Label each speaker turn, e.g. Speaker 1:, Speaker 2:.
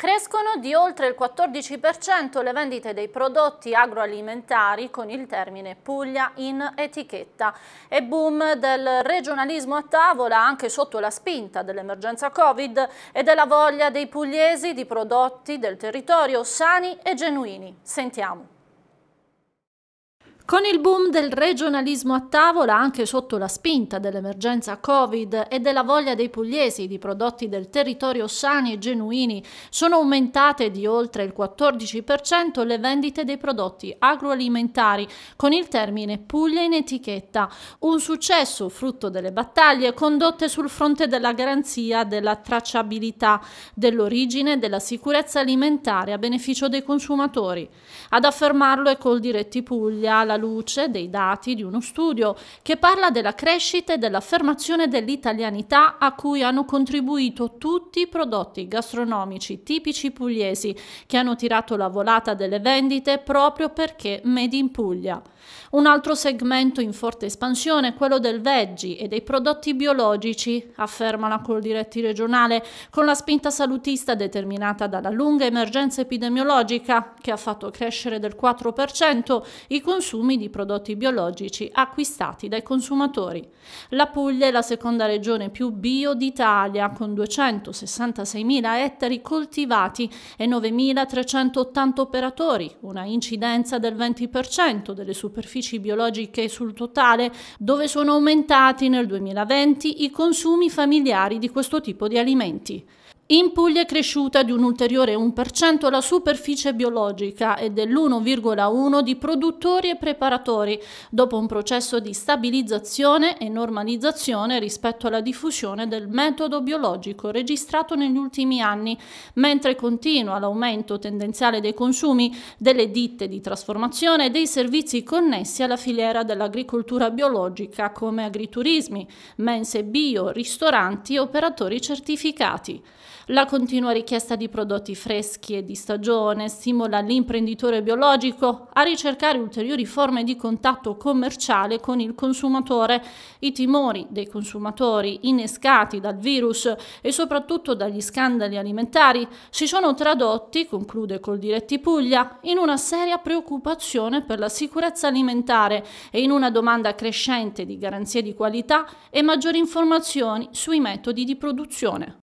Speaker 1: Crescono di oltre il 14% le vendite dei prodotti agroalimentari con il termine Puglia in etichetta e boom del regionalismo a tavola anche sotto la spinta dell'emergenza Covid e della voglia dei pugliesi di prodotti del territorio sani e genuini. Sentiamo. Con il boom del regionalismo a tavola, anche sotto la spinta dell'emergenza Covid e della voglia dei pugliesi di prodotti del territorio sani e genuini, sono aumentate di oltre il 14% le vendite dei prodotti agroalimentari con il termine Puglia in etichetta, un successo frutto delle battaglie condotte sul fronte della garanzia della tracciabilità, dell'origine e della sicurezza alimentare a beneficio dei consumatori. Ad affermarlo è col Diretti Puglia la luce dei dati di uno studio che parla della crescita e dell'affermazione dell'italianità a cui hanno contribuito tutti i prodotti gastronomici tipici pugliesi che hanno tirato la volata delle vendite proprio perché made in Puglia. Un altro segmento in forte espansione è quello del veggi e dei prodotti biologici, afferma la Coldiretti regionale, con la spinta salutista determinata dalla lunga emergenza epidemiologica che ha fatto crescere del 4% i consumi consumi di prodotti biologici acquistati dai consumatori. La Puglia è la seconda regione più bio d'Italia, con 266.000 ettari coltivati e 9.380 operatori, una incidenza del 20% delle superfici biologiche sul totale, dove sono aumentati nel 2020 i consumi familiari di questo tipo di alimenti. In Puglia è cresciuta di un ulteriore 1% la superficie biologica e dell'1,1% di produttori e preparatori, dopo un processo di stabilizzazione e normalizzazione rispetto alla diffusione del metodo biologico registrato negli ultimi anni, mentre continua l'aumento tendenziale dei consumi delle ditte di trasformazione e dei servizi connessi alla filiera dell'agricoltura biologica come agriturismi, mense bio, ristoranti e operatori certificati. La continua richiesta di prodotti freschi e di stagione stimola l'imprenditore biologico a ricercare ulteriori forme di contatto commerciale con il consumatore. I timori dei consumatori innescati dal virus e soprattutto dagli scandali alimentari si sono tradotti, conclude col diretti Puglia, in una seria preoccupazione per la sicurezza alimentare e in una domanda crescente di garanzie di qualità e maggiori informazioni sui metodi di produzione.